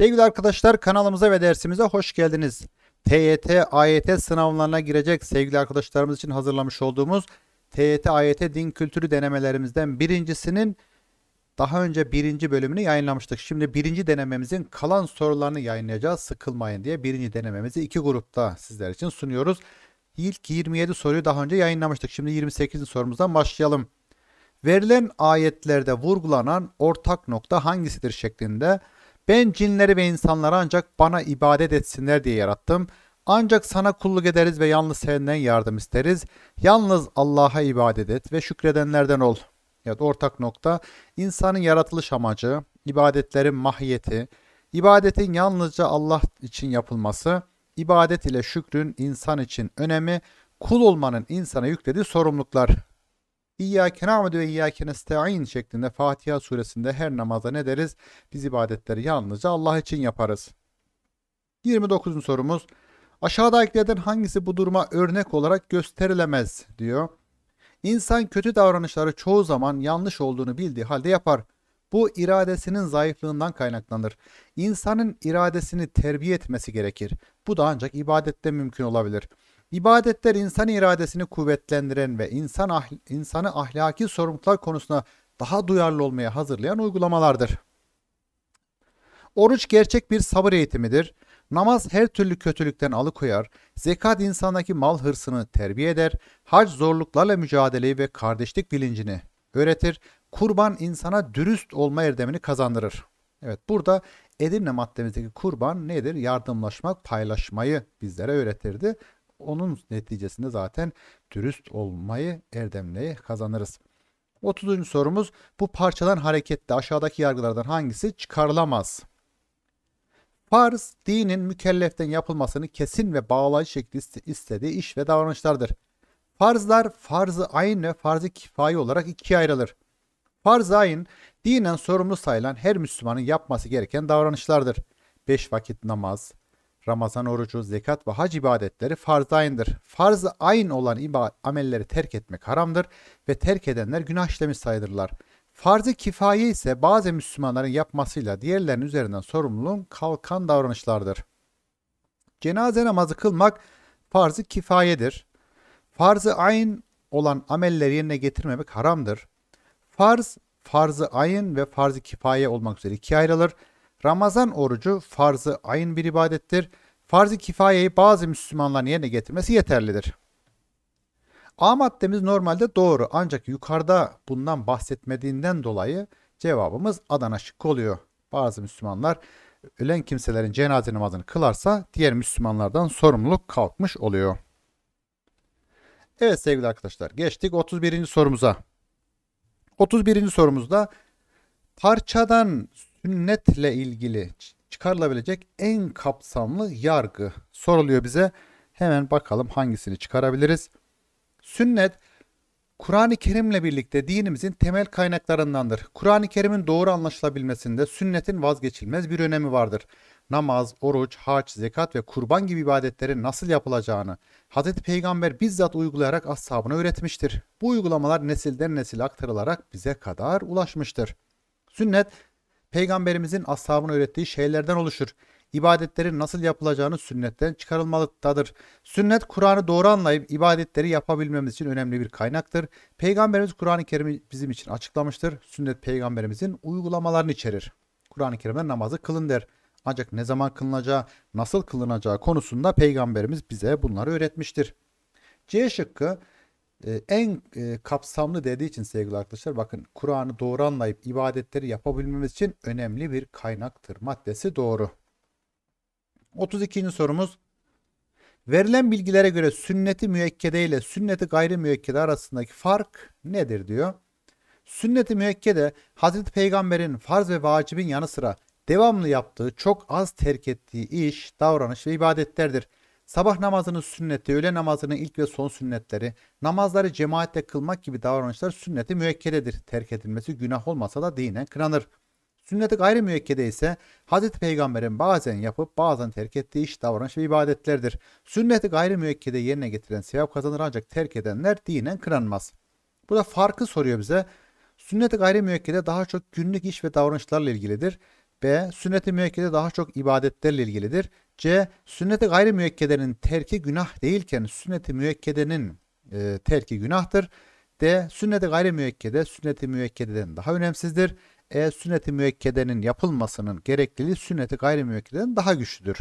Sevgili arkadaşlar kanalımıza ve dersimize hoş geldiniz. TYT, AYT sınavlarına girecek sevgili arkadaşlarımız için hazırlamış olduğumuz TYT, AYT din kültürü denemelerimizden birincisinin daha önce birinci bölümünü yayınlamıştık. Şimdi birinci denememizin kalan sorularını yayınlayacağız. Sıkılmayın diye birinci denememizi iki grupta sizler için sunuyoruz. İlk 27 soruyu daha önce yayınlamıştık. Şimdi 28. sorumuzdan başlayalım. Verilen ayetlerde vurgulanan ortak nokta hangisidir şeklinde ben cinleri ve insanları ancak bana ibadet etsinler diye yarattım. Ancak sana kulluk ederiz ve yalnız senden yardım isteriz. Yalnız Allah'a ibadet et ve şükredenlerden ol. Evet ortak nokta insanın yaratılış amacı, ibadetlerin mahiyeti, ibadetin yalnızca Allah için yapılması, ibadet ile şükrün insan için önemi, kul olmanın insana yüklediği sorumluluklar İyyâke na'budu ve iyyâke nestaîn şeklinde Fatiha suresinde her namaza ne deriz? Biz ibadetleri yalnızca Allah için yaparız. 29. sorumuz. Aşağıdakilerden hangisi bu duruma örnek olarak gösterilemez diyor. İnsan kötü davranışları çoğu zaman yanlış olduğunu bildiği halde yapar. Bu iradesinin zayıflığından kaynaklanır. İnsanın iradesini terbiye etmesi gerekir. Bu da ancak ibadette mümkün olabilir.'' İbadetler insan iradesini kuvvetlendiren ve insan ahl insanı ahlaki sorumluluklar konusunda daha duyarlı olmaya hazırlayan uygulamalardır. Oruç gerçek bir sabır eğitimidir. Namaz her türlü kötülükten alıkoyar, zekat insandaki mal hırsını terbiye eder, hac zorluklarla mücadeleyi ve kardeşlik bilincini öğretir, kurban insana dürüst olma erdemini kazandırır. Evet burada Edirne maddemizdeki kurban nedir? Yardımlaşmak, paylaşmayı bizlere öğretirdi onun neticesinde zaten dürüst olmayı erdemle kazanırız. 30. sorumuz bu parçadan hareketle aşağıdaki yargılardan hangisi çıkarılamaz? Farz dinin mükelleften yapılmasını kesin ve bağlayıcı şekilde istediği iş ve davranışlardır. Farzlar farzı ı ayn ve farz kifayi olarak ikiye ayrılır. Farz-ı ayn dinen sorumlu sayılan her Müslümanın yapması gereken davranışlardır. 5 vakit namaz, Ramazan orucu, zekat ve hac ibadetleri farz ayındır. Farz ayn olan amelleri terk etmek haramdır ve terk edenler günah işlemiş sayılırlar. Farz-ı kifaye ise bazı Müslümanların yapmasıyla diğerlerinin üzerinden sorumluluğun kalkan davranışlardır. Cenaze namazı kılmak farz-ı kifayedir. Farz-ı ayn olan amelleri yerine getirmemek haramdır. Farz, farz-ı ayn ve farz-ı kifaye olmak üzere ikiye ayrılır. Ramazan orucu farzı ayın bir ibadettir. Farz-ı kifayeyi bazı Müslümanların yerine getirmesi yeterlidir. A maddemiz normalde doğru ancak yukarıda bundan bahsetmediğinden dolayı cevabımız Adana şıkkı oluyor. Bazı Müslümanlar ölen kimselerin cenaze namazını kılarsa diğer Müslümanlardan sorumluluk kalkmış oluyor. Evet sevgili arkadaşlar geçtik 31. sorumuza. 31. sorumuzda parçadan sünnetle ilgili çıkarılabilecek en kapsamlı yargı soruluyor bize. Hemen bakalım hangisini çıkarabiliriz. Sünnet Kur'an-ı Kerim'le birlikte dinimizin temel kaynaklarındandır. Kur'an-ı Kerim'in doğru anlaşılabilmesinde sünnetin vazgeçilmez bir önemi vardır. Namaz, oruç, haç, zekat ve kurban gibi ibadetlerin nasıl yapılacağını Hz. Peygamber bizzat uygulayarak ashabına öğretmiştir. Bu uygulamalar nesilden nesile aktarılarak bize kadar ulaşmıştır. Sünnet peygamberimizin ashabına öğrettiği şeylerden oluşur. İbadetlerin nasıl yapılacağını sünnetten çıkarılmaktadır. Sünnet Kur'an'ı doğru anlayıp ibadetleri yapabilmemiz için önemli bir kaynaktır. Peygamberimiz Kur'an-ı Kerim'i bizim için açıklamıştır. Sünnet peygamberimizin uygulamalarını içerir. Kur'an-ı Kerim'de namazı kılın der. Ancak ne zaman kılınacağı, nasıl kılınacağı konusunda peygamberimiz bize bunları öğretmiştir. C şıkkı ee, en e, kapsamlı dediği için sevgili arkadaşlar bakın Kur'an'ı doğru anlayıp ibadetleri yapabilmemiz için önemli bir kaynaktır. Maddesi doğru. 32. sorumuz Verilen bilgilere göre sünneti müekkede ile sünneti gayri müekkede arasındaki fark nedir diyor. Sünneti müekkede Hazreti Peygamber'in farz ve vacibin yanı sıra devamlı yaptığı çok az terk ettiği iş, davranış ve ibadetlerdir. Sabah namazının sünneti, öğle namazının ilk ve son sünnetleri, namazları cemaatle kılmak gibi davranışlar sünneti müekkededir. Terk edilmesi günah olmasa da dinen kınanır. Sünneti gayri müekkede ise Hz. Peygamber'in bazen yapıp bazen terk ettiği iş, davranış ve ibadetlerdir. Sünneti gayri müekkede yerine getiren sevap kazanır ancak terk edenler dinen kınanmaz. da farkı soruyor bize. Sünneti gayri müekkede daha çok günlük iş ve davranışlarla ilgilidir. B. Sünneti müekkede daha çok ibadetlerle ilgilidir. C. Sünneti gayri müekkedenin terki günah değilken sünneti müekkedenin e, terki günahtır. D. Sünneti gayri müekkede sünneti müekkededen daha önemsizdir. E. Sünneti müekkedenin yapılmasının gerekliliği sünneti gayri müekkeden daha güçlüdür.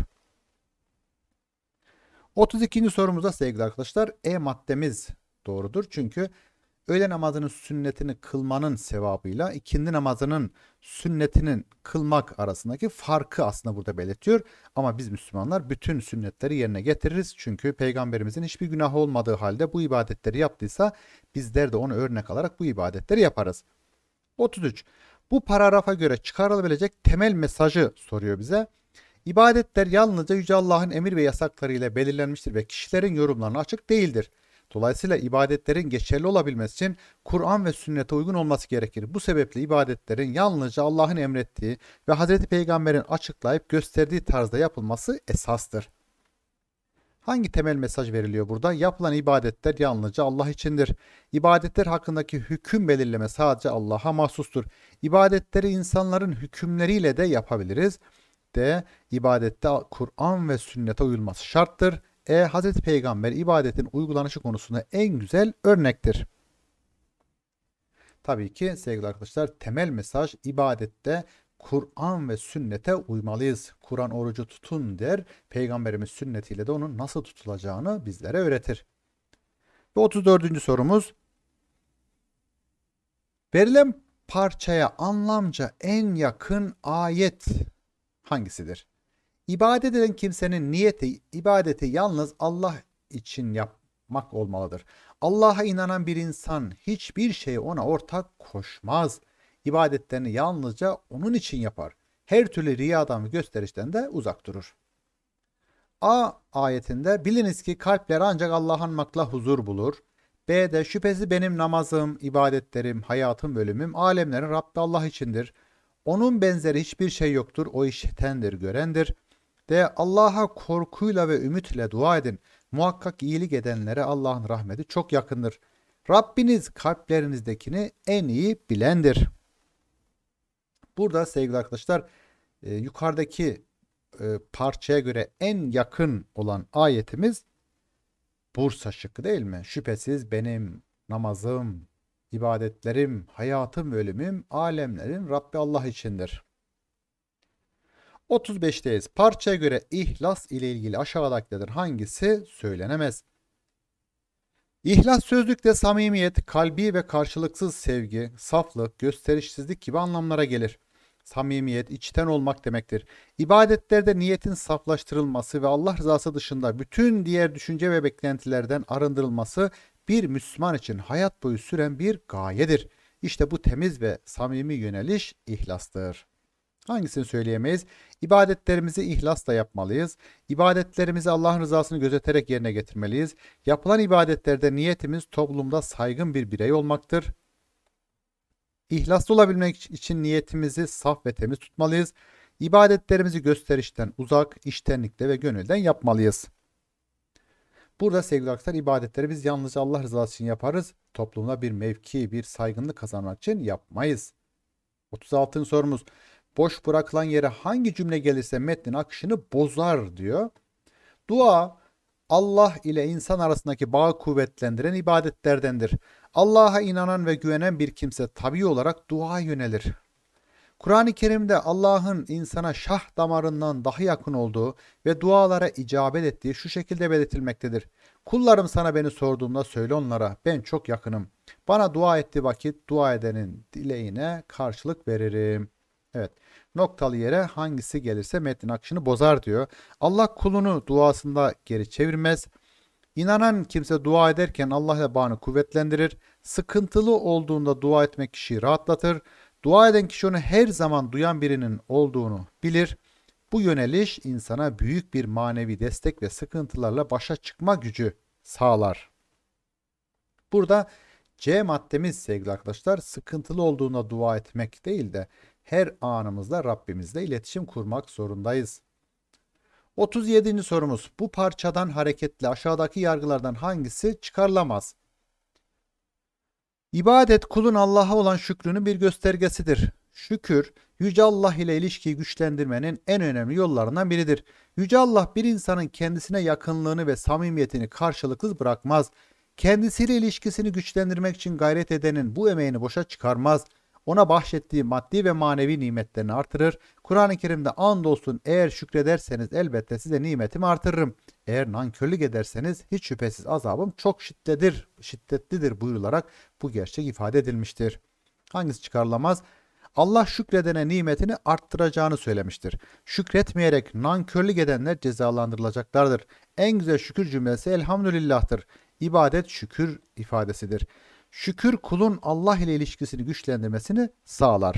32. sorumuzda sevgili arkadaşlar E maddemiz doğrudur. Çünkü öğle namazının sünnetini kılmanın sevabıyla ikindi namazının sünnetinin kılmak arasındaki farkı aslında burada belirtiyor. Ama biz Müslümanlar bütün sünnetleri yerine getiririz. Çünkü peygamberimizin hiçbir günah olmadığı halde bu ibadetleri yaptıysa bizler de onu örnek alarak bu ibadetleri yaparız. 33. Bu paragrafa göre çıkarılabilecek temel mesajı soruyor bize. İbadetler yalnızca Yüce Allah'ın emir ve yasaklarıyla belirlenmiştir ve kişilerin yorumlarına açık değildir. Dolayısıyla ibadetlerin geçerli olabilmesi için Kur'an ve sünnete uygun olması gerekir. Bu sebeple ibadetlerin yalnızca Allah'ın emrettiği ve Hazreti Peygamber'in açıklayıp gösterdiği tarzda yapılması esastır. Hangi temel mesaj veriliyor burada? Yapılan ibadetler yalnızca Allah içindir. İbadetler hakkındaki hüküm belirleme sadece Allah'a mahsustur. İbadetleri insanların hükümleriyle de yapabiliriz. De ibadette Kur'an ve sünnete uyulması şarttır e, Hz. Peygamber ibadetin uygulanışı konusunda en güzel örnektir. Tabii ki sevgili arkadaşlar temel mesaj ibadette Kur'an ve sünnete uymalıyız. Kur'an orucu tutun der. Peygamberimiz sünnetiyle de onun nasıl tutulacağını bizlere öğretir. Ve 34. sorumuz. Verilen parçaya anlamca en yakın ayet hangisidir? İbadet eden kimsenin niyeti ibadeti yalnız Allah için yapmak olmalıdır. Allah'a inanan bir insan hiçbir şeyi ona ortak koşmaz. İbadetlerini yalnızca onun için yapar. Her türlü riyadan ve gösterişten de uzak durur. A ayetinde biliniz ki kalpler ancak Allah'ı anmakla huzur bulur. B'de şüphesi benim namazım, ibadetlerim, hayatım, bölümüm, alemlerin Rabbi Allah içindir. Onun benzeri hiçbir şey yoktur. O işitendir, görendir.'' De Allah'a korkuyla ve ümitle dua edin. Muhakkak iyilik edenlere Allah'ın rahmeti çok yakındır. Rabbiniz kalplerinizdekini en iyi bilendir. Burada sevgili arkadaşlar e, yukarıdaki e, parçaya göre en yakın olan ayetimiz Bursa şıkkı değil mi? Şüphesiz benim namazım, ibadetlerim, hayatım, ölümüm, alemlerin Rabbi Allah içindir. 35'teyiz. Parçaya göre ihlas ile ilgili aşağıdakilerden hangisi söylenemez? İhlas sözlükte samimiyet, kalbi ve karşılıksız sevgi, saflık, gösterişsizlik gibi anlamlara gelir. Samimiyet, içten olmak demektir. İbadetlerde niyetin saflaştırılması ve Allah rızası dışında bütün diğer düşünce ve beklentilerden arındırılması bir Müslüman için hayat boyu süren bir gayedir. İşte bu temiz ve samimi yöneliş ihlastır. Hangisini söyleyemeyiz? İbadetlerimizi ihlasla yapmalıyız. İbadetlerimizi Allah'ın rızasını gözeterek yerine getirmeliyiz. Yapılan ibadetlerde niyetimiz toplumda saygın bir birey olmaktır. İhlaslı olabilmek için niyetimizi saf ve temiz tutmalıyız. İbadetlerimizi gösterişten uzak, iştenlikle ve gönülden yapmalıyız. Burada sevgili arkadaşlar ibadetleri biz yalnızca Allah rızası için yaparız. Toplumda bir mevki, bir saygınlık kazanmak için yapmayız. 36. sorumuz boş bırakılan yere hangi cümle gelirse metnin akışını bozar diyor. Dua Allah ile insan arasındaki bağı kuvvetlendiren ibadetlerdendir. Allah'a inanan ve güvenen bir kimse tabi olarak dua yönelir. Kur'an-ı Kerim'de Allah'ın insana şah damarından daha yakın olduğu ve dualara icabet ettiği şu şekilde belirtilmektedir. Kullarım sana beni sorduğunda söyle onlara ben çok yakınım. Bana dua ettiği vakit dua edenin dileğine karşılık veririm. Evet noktalı yere hangisi gelirse metnin akışını bozar diyor. Allah kulunu duasında geri çevirmez. İnanan kimse dua ederken Allah ile bağını kuvvetlendirir. Sıkıntılı olduğunda dua etmek kişiyi rahatlatır. Dua eden kişi onu her zaman duyan birinin olduğunu bilir. Bu yöneliş insana büyük bir manevi destek ve sıkıntılarla başa çıkma gücü sağlar. Burada C maddemiz sevgili arkadaşlar sıkıntılı olduğunda dua etmek değil de her anımızda Rabbimizle iletişim kurmak zorundayız. 37. sorumuz. Bu parçadan hareketle aşağıdaki yargılardan hangisi çıkarılamaz? İbadet kulun Allah'a olan şükrünün bir göstergesidir. Şükür, Yüce Allah ile ilişkiyi güçlendirmenin en önemli yollarından biridir. Yüce Allah bir insanın kendisine yakınlığını ve samimiyetini karşılıksız bırakmaz. Kendisiyle ilişkisini güçlendirmek için gayret edenin bu emeğini boşa çıkarmaz.'' ona bahşettiği maddi ve manevi nimetlerini artırır. Kur'an-ı Kerim'de andolsun eğer şükrederseniz elbette size nimetimi artırırım. Eğer nankörlük ederseniz hiç şüphesiz azabım çok şiddetlidir, şiddetlidir buyurularak bu gerçek ifade edilmiştir. Hangisi çıkarılamaz? Allah şükredene nimetini arttıracağını söylemiştir. Şükretmeyerek nankörlük edenler cezalandırılacaklardır. En güzel şükür cümlesi elhamdülillah'tır. İbadet şükür ifadesidir şükür kulun Allah ile ilişkisini güçlendirmesini sağlar.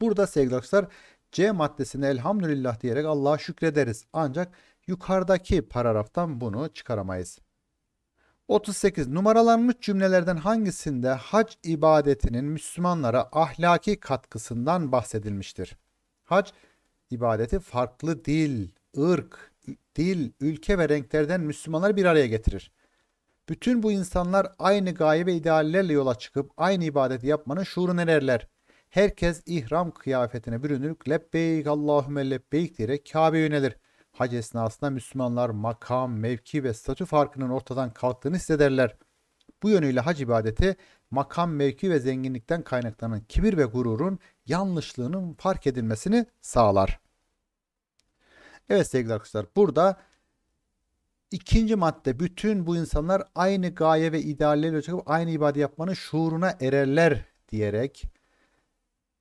Burada sevgili arkadaşlar C maddesini elhamdülillah diyerek Allah'a şükrederiz. Ancak yukarıdaki paragraftan bunu çıkaramayız. 38. Numaralanmış cümlelerden hangisinde hac ibadetinin Müslümanlara ahlaki katkısından bahsedilmiştir? Hac ibadeti farklı dil, ırk, dil, ülke ve renklerden Müslümanları bir araya getirir. Bütün bu insanlar aynı gaye ve ideallerle yola çıkıp aynı ibadeti yapmanın şuuruna ererler. Herkes ihram kıyafetine bürünür, lebbeyk Allahümme lebbeyk diyerek Kabe'ye yönelir. Hac esnasında Müslümanlar makam, mevki ve statü farkının ortadan kalktığını hissederler. Bu yönüyle hac ibadeti makam, mevki ve zenginlikten kaynaklanan kibir ve gururun yanlışlığının fark edilmesini sağlar. Evet sevgili arkadaşlar burada İkinci madde bütün bu insanlar aynı gaye ve idealleriyle çıkıp aynı ibadet yapmanın şuuruna ererler diyerek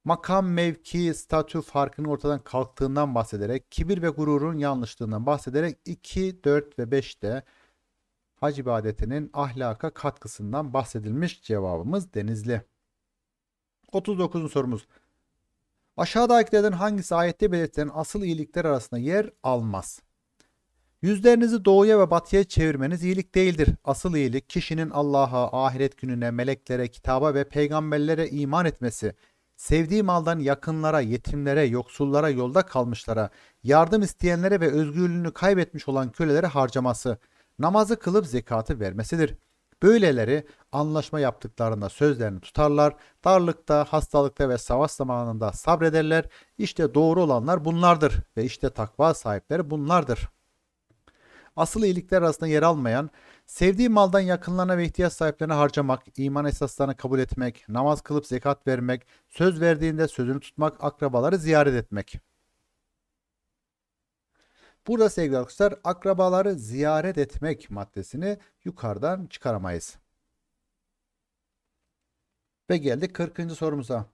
makam, mevki, statü farkının ortadan kalktığından bahsederek kibir ve gururun yanlışlığından bahsederek 2, 4 ve 5'te hac ibadetinin ahlaka katkısından bahsedilmiş cevabımız Denizli. 39. sorumuz. Aşağıdakilerden hangisi ayette belirtilen asıl iyilikler arasında yer almaz? Yüzlerinizi doğuya ve batıya çevirmeniz iyilik değildir. Asıl iyilik kişinin Allah'a, ahiret gününe, meleklere, kitaba ve peygamberlere iman etmesi, sevdiği maldan yakınlara, yetimlere, yoksullara, yolda kalmışlara, yardım isteyenlere ve özgürlüğünü kaybetmiş olan kölelere harcaması, namazı kılıp zekatı vermesidir. Böyleleri anlaşma yaptıklarında sözlerini tutarlar, darlıkta, hastalıkta ve savaş zamanında sabrederler. İşte doğru olanlar bunlardır ve işte takva sahipleri bunlardır.'' asıl iyilikler arasında yer almayan, sevdiği maldan yakınlarına ve ihtiyaç sahiplerine harcamak, iman esaslarını kabul etmek, namaz kılıp zekat vermek, söz verdiğinde sözünü tutmak, akrabaları ziyaret etmek. Burada sevgili arkadaşlar akrabaları ziyaret etmek maddesini yukarıdan çıkaramayız. Ve geldik 40. sorumuza.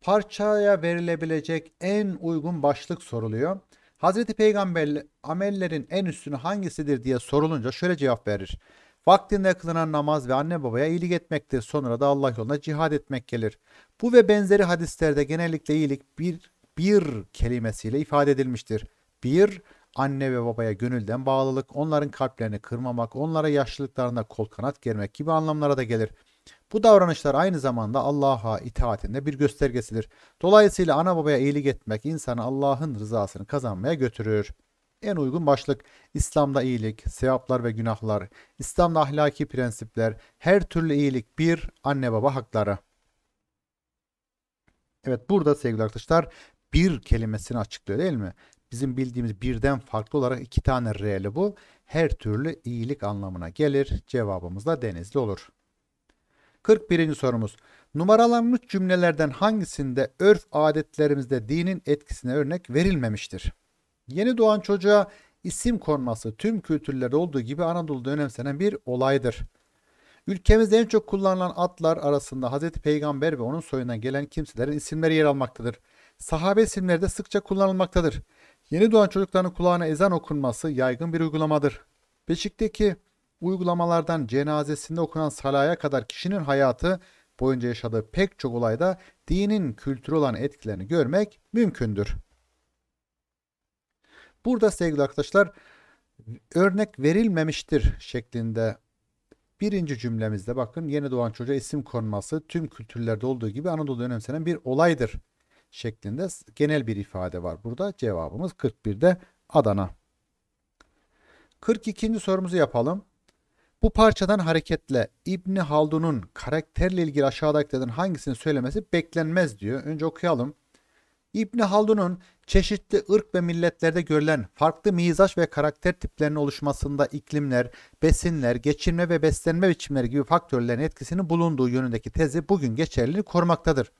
Parçaya verilebilecek en uygun başlık soruluyor. Hazreti Peygamber amellerin en üstünü hangisidir diye sorulunca şöyle cevap verir. Vaktinde kılınan namaz ve anne babaya iyilik etmektir. Sonra da Allah yolunda cihad etmek gelir. Bu ve benzeri hadislerde genellikle iyilik bir, bir kelimesiyle ifade edilmiştir. Bir, anne ve babaya gönülden bağlılık, onların kalplerini kırmamak, onlara yaşlılıklarında kol kanat germek gibi anlamlara da gelir. Bu davranışlar aynı zamanda Allah'a itaatinde bir göstergesidir. Dolayısıyla ana babaya iyilik etmek insanı Allah'ın rızasını kazanmaya götürür. En uygun başlık İslam'da iyilik, sevaplar ve günahlar, İslam'da ahlaki prensipler, her türlü iyilik bir anne baba hakları. Evet burada sevgili arkadaşlar bir kelimesini açıklıyor değil mi? Bizim bildiğimiz birden farklı olarak iki tane R'li bu. Her türlü iyilik anlamına gelir. Cevabımız da denizli olur. 41. sorumuz. Numaralanmış cümlelerden hangisinde örf adetlerimizde dinin etkisine örnek verilmemiştir? Yeni doğan çocuğa isim konması tüm kültürlerde olduğu gibi Anadolu'da önemsenen bir olaydır. Ülkemizde en çok kullanılan atlar arasında Hz. Peygamber ve onun soyundan gelen kimselerin isimleri yer almaktadır. Sahabe isimleri de sıkça kullanılmaktadır. Yeni doğan çocukların kulağına ezan okunması yaygın bir uygulamadır. Beşikteki uygulamalardan cenazesinde okunan salaya kadar kişinin hayatı boyunca yaşadığı pek çok olayda dinin kültürü olan etkilerini görmek mümkündür. Burada sevgili arkadaşlar örnek verilmemiştir şeklinde birinci cümlemizde bakın yeni doğan çocuğa isim konması tüm kültürlerde olduğu gibi Anadolu'da önemsenen bir olaydır şeklinde genel bir ifade var. Burada cevabımız 41'de Adana. 42. sorumuzu yapalım. Bu parçadan hareketle İbni Haldun'un karakterle ilgili aşağıdakilerden hangisini söylemesi beklenmez diyor. Önce okuyalım. İbni Haldun'un çeşitli ırk ve milletlerde görülen farklı mizaç ve karakter tiplerinin oluşmasında iklimler, besinler, geçinme ve beslenme biçimleri gibi faktörlerin etkisinin bulunduğu yönündeki tezi bugün geçerliliğini korumaktadır.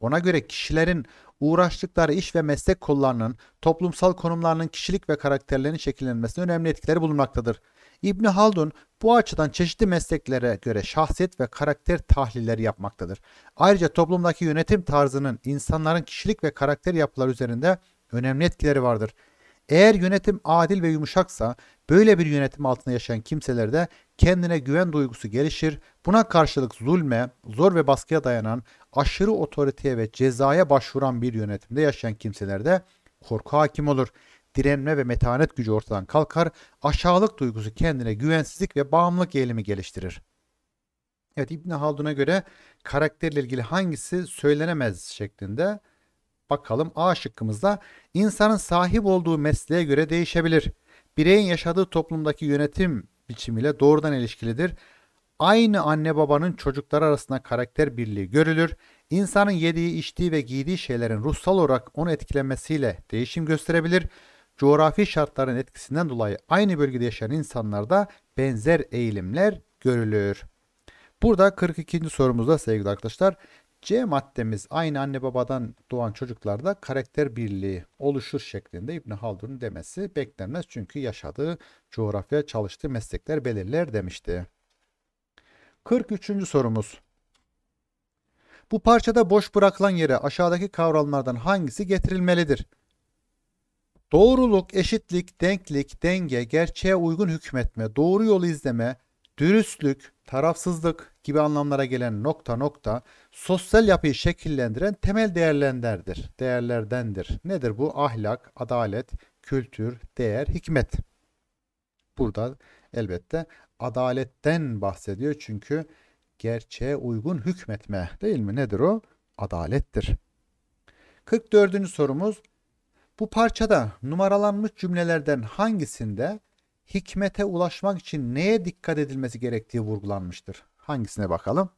Ona göre kişilerin uğraştıkları iş ve meslek kollarının, toplumsal konumlarının kişilik ve karakterlerinin şekillenmesinde önemli etkileri bulunmaktadır.'' İbni Haldun bu açıdan çeşitli mesleklere göre şahsiyet ve karakter tahlilleri yapmaktadır. Ayrıca toplumdaki yönetim tarzının insanların kişilik ve karakter yapıları üzerinde önemli etkileri vardır. Eğer yönetim adil ve yumuşaksa böyle bir yönetim altında yaşayan kimselerde kendine güven duygusu gelişir. Buna karşılık zulme, zor ve baskıya dayanan, aşırı otoriteye ve cezaya başvuran bir yönetimde yaşayan kimselerde korku hakim olur.'' direnme ve metanet gücü ortadan kalkar, aşağılık duygusu kendine güvensizlik ve bağımlılık eğilimi geliştirir. Evet İbn Haldun'a göre karakterle ilgili hangisi söylenemez şeklinde bakalım A şıkkımızda insanın sahip olduğu mesleğe göre değişebilir. Bireyin yaşadığı toplumdaki yönetim biçimiyle doğrudan ilişkilidir. Aynı anne babanın çocukları arasında karakter birliği görülür. İnsanın yediği, içtiği ve giydiği şeylerin ruhsal olarak onu etkilemesiyle değişim gösterebilir coğrafi şartların etkisinden dolayı aynı bölgede yaşayan insanlarda benzer eğilimler görülür. Burada 42. sorumuzda sevgili arkadaşlar C maddemiz aynı anne babadan doğan çocuklarda karakter birliği oluşur şeklinde İbn Haldun'un demesi beklenmez çünkü yaşadığı coğrafya çalıştığı meslekler belirler demişti. 43. sorumuz. Bu parçada boş bırakılan yere aşağıdaki kavramlardan hangisi getirilmelidir? Doğruluk, eşitlik, denklik, denge, gerçeğe uygun hükmetme, doğru yolu izleme, dürüstlük, tarafsızlık gibi anlamlara gelen nokta nokta sosyal yapıyı şekillendiren temel değerlenderdir, değerlerdendir. Nedir bu? Ahlak, adalet, kültür, değer, hikmet. Burada elbette adaletten bahsediyor çünkü gerçeğe uygun hükmetme değil mi? Nedir o? Adalettir. 44. sorumuz bu parçada numaralanmış cümlelerden hangisinde hikmete ulaşmak için neye dikkat edilmesi gerektiği vurgulanmıştır? Hangisine bakalım?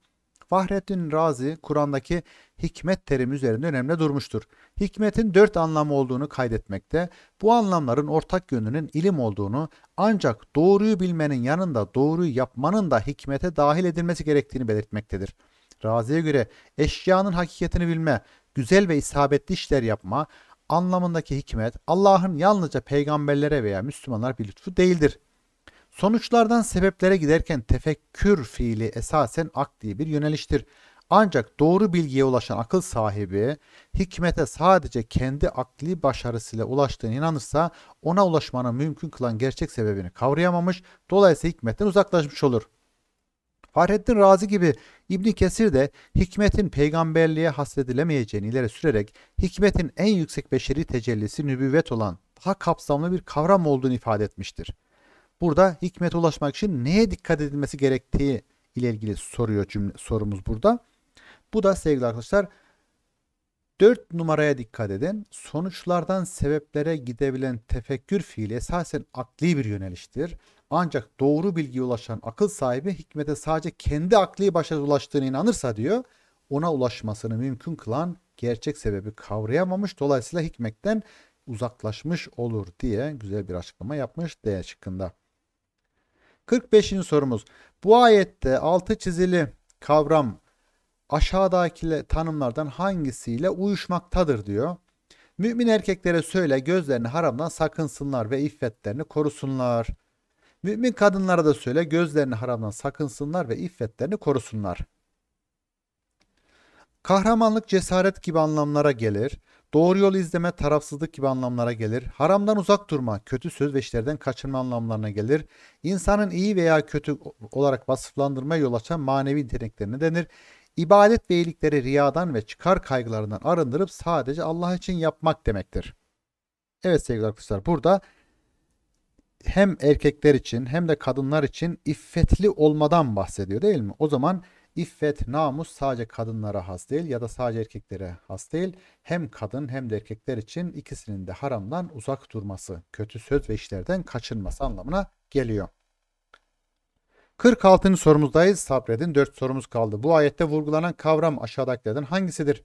Fahrettin Razi Kur'an'daki hikmet terimi üzerinde önemli durmuştur. Hikmetin dört anlamı olduğunu kaydetmekte, bu anlamların ortak yönünün ilim olduğunu ancak doğruyu bilmenin yanında doğruyu yapmanın da hikmete dahil edilmesi gerektiğini belirtmektedir. Razi'ye göre eşyanın hakikatini bilme, güzel ve isabetli işler yapma, anlamındaki hikmet Allah'ın yalnızca peygamberlere veya Müslümanlar bir lütfu değildir. Sonuçlardan sebeplere giderken tefekkür fiili esasen akli bir yöneliştir. Ancak doğru bilgiye ulaşan akıl sahibi hikmete sadece kendi akli başarısıyla ulaştığına inanırsa ona ulaşmanın mümkün kılan gerçek sebebini kavrayamamış dolayısıyla hikmetten uzaklaşmış olur. Fahrettin Razi gibi İbni Kesir de hikmetin peygamberliğe hasredilemeyeceğini ileri sürerek hikmetin en yüksek beşeri tecellisi nübüvvet olan daha kapsamlı bir kavram olduğunu ifade etmiştir. Burada hikmete ulaşmak için neye dikkat edilmesi gerektiği ile ilgili soruyor cümle, sorumuz burada. Bu da sevgili arkadaşlar 4 numaraya dikkat edin. Sonuçlardan sebeplere gidebilen tefekkür fiili esasen akli bir yöneliştir. Ancak doğru bilgiye ulaşan akıl sahibi hikmete sadece kendi akli başarı ulaştığına inanırsa diyor ona ulaşmasını mümkün kılan gerçek sebebi kavrayamamış dolayısıyla hikmetten uzaklaşmış olur diye güzel bir açıklama yapmış D şıkkında. 45. sorumuz. Bu ayette altı çizili kavram aşağıdaki tanımlardan hangisiyle uyuşmaktadır diyor. Mümin erkeklere söyle gözlerini haramdan sakınsınlar ve iffetlerini korusunlar. Mümin kadınlara da söyle gözlerini haramdan sakınsınlar ve iffetlerini korusunlar. Kahramanlık cesaret gibi anlamlara gelir. Doğru yol izleme tarafsızlık gibi anlamlara gelir. Haramdan uzak durma, kötü söz ve işlerden kaçınma anlamlarına gelir. İnsanın iyi veya kötü olarak vasıflandırmaya yol açan manevi yeteneklerine denir. İbadet ve iyilikleri riyadan ve çıkar kaygılarından arındırıp sadece Allah için yapmak demektir. Evet sevgili arkadaşlar burada hem erkekler için hem de kadınlar için iffetli olmadan bahsediyor değil mi? O zaman iffet, namus sadece kadınlara has değil ya da sadece erkeklere has değil. Hem kadın hem de erkekler için ikisinin de haramdan uzak durması, kötü söz ve işlerden kaçınması anlamına geliyor. 46. sorumuzdayız. Sabredin 4 sorumuz kaldı. Bu ayette vurgulanan kavram aşağıdakilerden hangisidir?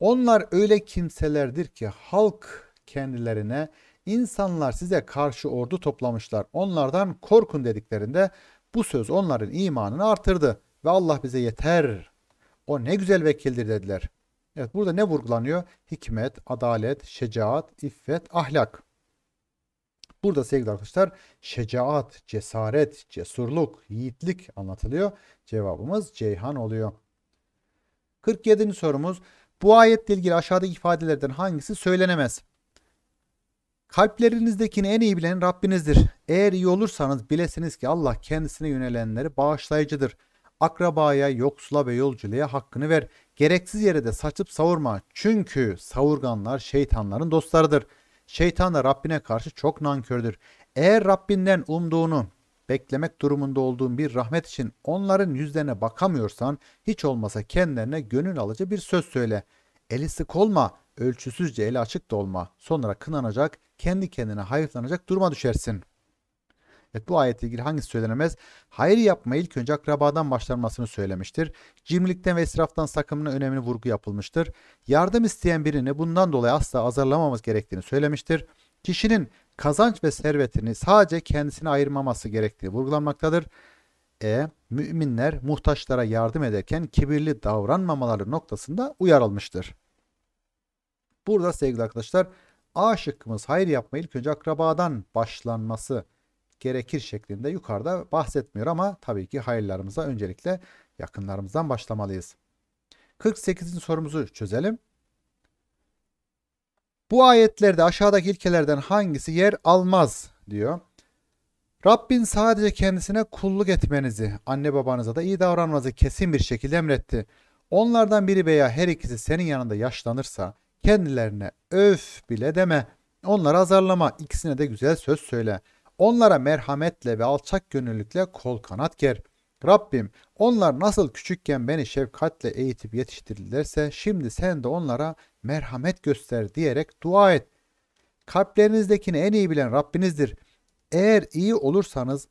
Onlar öyle kimselerdir ki halk kendilerine İnsanlar size karşı ordu toplamışlar. Onlardan korkun dediklerinde bu söz onların imanını artırdı. Ve Allah bize yeter. O ne güzel vekildir dediler. Evet burada ne vurgulanıyor? Hikmet, adalet, şecaat, iffet, ahlak. Burada sevgili arkadaşlar şecaat, cesaret, cesurluk, yiğitlik anlatılıyor. Cevabımız Ceyhan oluyor. 47. sorumuz. Bu ayetle ilgili aşağıdaki ifadelerden hangisi söylenemez? Kalplerinizdekini en iyi bilen Rabbinizdir. Eğer iyi olursanız bilesiniz ki Allah kendisine yönelenleri bağışlayıcıdır. Akrabaya, yoksula ve yolculuğa hakkını ver. Gereksiz yere de saçıp savurma. Çünkü savurganlar şeytanların dostlarıdır. Şeytan da Rabbine karşı çok nankördür. Eğer Rabbinden umduğunu beklemek durumunda olduğun bir rahmet için onların yüzlerine bakamıyorsan hiç olmasa kendilerine gönül alıcı bir söz söyle. Eli sık olma, ölçüsüzce eli açık da olma. Sonra kınanacak kendi kendine hayıflanacak duruma düşersin. Evet bu ayetle ilgili hangisi söylenemez? Hayır yapma ilk önce akrabadan başlanmasını söylemiştir. Cimrilikten ve israftan sakınmanın önemini vurgu yapılmıştır. Yardım isteyen birini bundan dolayı asla azarlamamız gerektiğini söylemiştir. Kişinin kazanç ve servetini sadece kendisine ayırmaması gerektiği vurgulanmaktadır. E müminler muhtaçlara yardım ederken kibirli davranmamaları noktasında uyarılmıştır. Burada sevgili arkadaşlar A şıkkımız hayır yapma ilk önce akrabadan başlanması gerekir şeklinde yukarıda bahsetmiyor ama tabii ki hayırlarımıza öncelikle yakınlarımızdan başlamalıyız. 48. sorumuzu çözelim. Bu ayetlerde aşağıdaki ilkelerden hangisi yer almaz diyor. Rabbin sadece kendisine kulluk etmenizi, anne babanıza da iyi davranmanızı kesin bir şekilde emretti. Onlardan biri veya her ikisi senin yanında yaşlanırsa Kendilerine öf bile deme. onlara azarlama. İkisine de güzel söz söyle. Onlara merhametle ve alçak gönüllükle kol kanat ger. Rabbim onlar nasıl küçükken beni şefkatle eğitip yetiştirdilerse şimdi sen de onlara merhamet göster diyerek dua et. Kalplerinizdekini en iyi bilen Rabbinizdir. Eğer iyi olursanız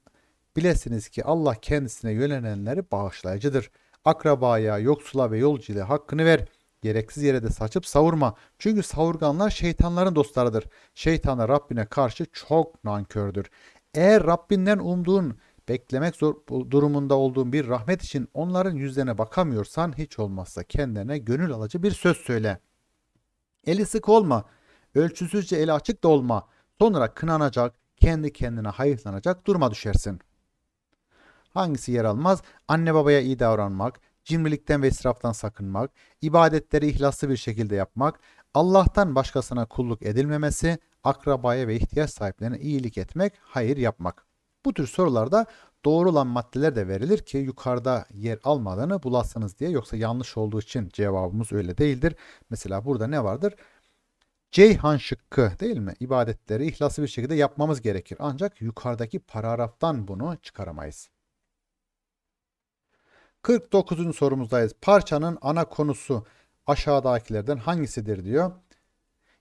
bilesiniz ki Allah kendisine yönelenleri bağışlayıcıdır. Akrabaya, yoksula ve yolcuya hakkını ver.'' Gereksiz yere de saçıp savurma. Çünkü savurganlar şeytanların dostlarıdır. Şeytana Rabbine karşı çok nankördür. Eğer Rabbinden umduğun, beklemek zor durumunda olduğun bir rahmet için onların yüzlerine bakamıyorsan hiç olmazsa kendine gönül alıcı bir söz söyle. Eli sık olma, ölçüsüzce eli açık da olma. Sonra kınanacak, kendi kendine hayıflanacak duruma düşersin. Hangisi yer almaz? Anne babaya iyi davranmak, cimrilikten ve israftan sakınmak, ibadetleri ihlaslı bir şekilde yapmak, Allah'tan başkasına kulluk edilmemesi, akrabaya ve ihtiyaç sahiplerine iyilik etmek, hayır yapmak. Bu tür sorularda doğru olan maddeler de verilir ki yukarıda yer almadığını bulasınız diye yoksa yanlış olduğu için cevabımız öyle değildir. Mesela burada ne vardır? Ceyhan şıkkı değil mi? İbadetleri ihlaslı bir şekilde yapmamız gerekir. Ancak yukarıdaki paragraftan bunu çıkaramayız. 49. sorumuzdayız. Parçanın ana konusu aşağıdakilerden hangisidir diyor.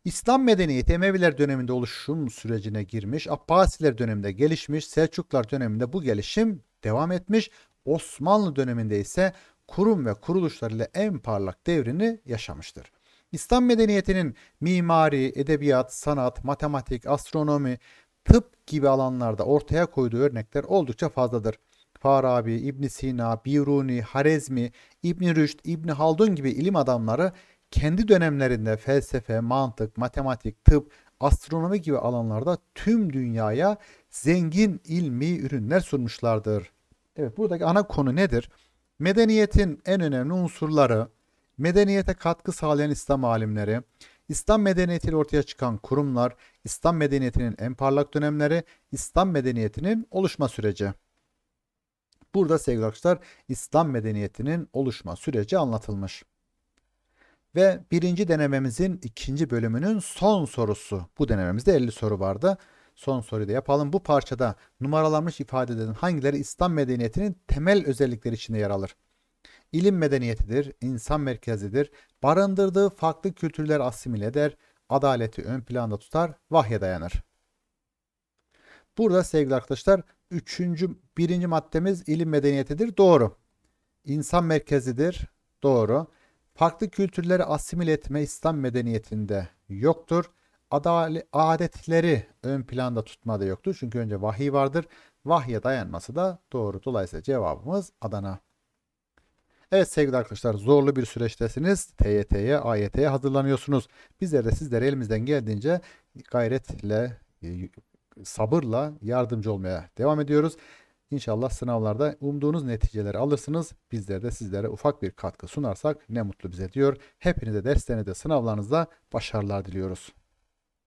İslam medeniyeti Emeviler döneminde oluşum sürecine girmiş, Abbasiler döneminde gelişmiş, Selçuklar döneminde bu gelişim devam etmiş, Osmanlı döneminde ise kurum ve kuruluşlarıyla en parlak devrini yaşamıştır. İslam medeniyetinin mimari, edebiyat, sanat, matematik, astronomi, tıp gibi alanlarda ortaya koyduğu örnekler oldukça fazladır. Farabi, İbn Sina, Biruni, Harezmi, İbn Rüşd, İbn Haldun gibi ilim adamları kendi dönemlerinde felsefe, mantık, matematik, tıp, astronomi gibi alanlarda tüm dünyaya zengin ilmi ürünler sunmuşlardır. Evet buradaki ana konu nedir? Medeniyetin en önemli unsurları, medeniyete katkı sağlayan İslam alimleri, İslam medeniyetiyle ortaya çıkan kurumlar, İslam medeniyetinin en parlak dönemleri, İslam medeniyetinin oluşma süreci. Burada sevgili arkadaşlar İslam medeniyetinin oluşma süreci anlatılmış. Ve birinci denememizin ikinci bölümünün son sorusu. Bu denememizde 50 soru vardı. Son soruyu da yapalım. Bu parçada numaralanmış ifadelerin hangileri İslam medeniyetinin temel özellikleri içinde yer alır? İlim medeniyetidir, insan merkezidir, barındırdığı farklı kültürler asimile eder, adaleti ön planda tutar, vahye dayanır. Burada sevgili arkadaşlar üçüncü, birinci maddemiz ilim medeniyetidir. Doğru. İnsan merkezidir. Doğru. Farklı kültürleri asimile etme İslam medeniyetinde yoktur. Adale, adetleri ön planda tutma da yoktur. Çünkü önce vahiy vardır. Vahye dayanması da doğru. Dolayısıyla cevabımız Adana. Evet sevgili arkadaşlar zorlu bir süreçtesiniz. TYT'ye, AYT'ye hazırlanıyorsunuz. Bizler de sizlere elimizden geldiğince gayretle sabırla yardımcı olmaya devam ediyoruz. İnşallah sınavlarda umduğunuz neticeleri alırsınız. Bizler de sizlere ufak bir katkı sunarsak ne mutlu bize diyor. Hepinize derslerinizde, sınavlarınızda başarılar diliyoruz.